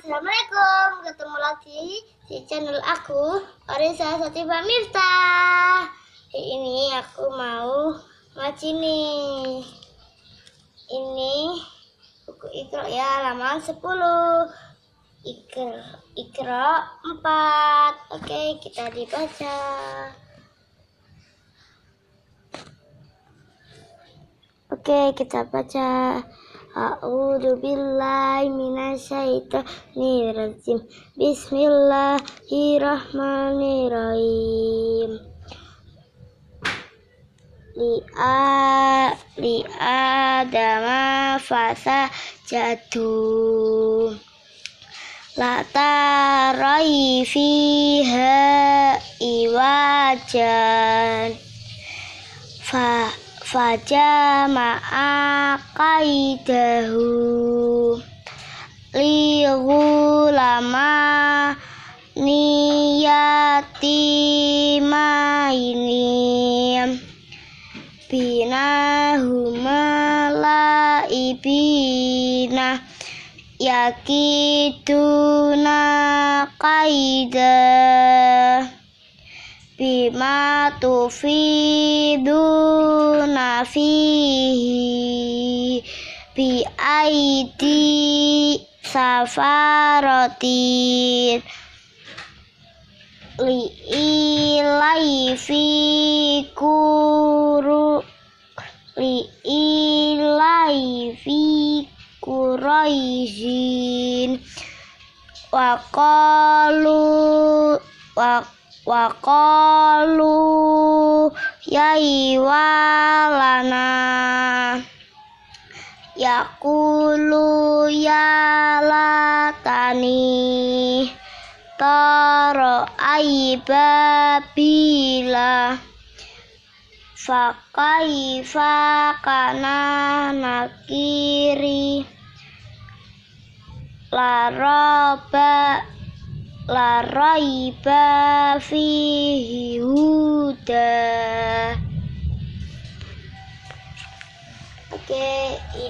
Assalamualaikum Ketemu lagi di channel aku Orisa Satiba Mirta Hari ini aku mau ngaji nih Ini buku Ikro ya Lama 10 Ikro, Ikro 4 Oke kita dibaca Oke kita baca A'udzu billahi minasyaitonir rajim. Bismillahirrahmanirrahim. Li'a li'a dama fasa jadu. Lata rai fiha iwajan. Fa fajama'a kaidahu li lama niyati maini bina huma ibina yakiduna kaidah bima tufiduna fihi bi aidi safarotin li ilai fi kuru li ilai fi kuraizin wakalu waqalu wa qalu ya walana ya latani taro aiba bila fakaifa kana nakiri laroba la raiba fihi huda oke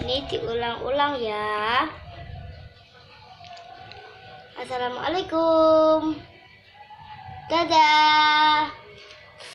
ini diulang-ulang ya assalamualaikum dadah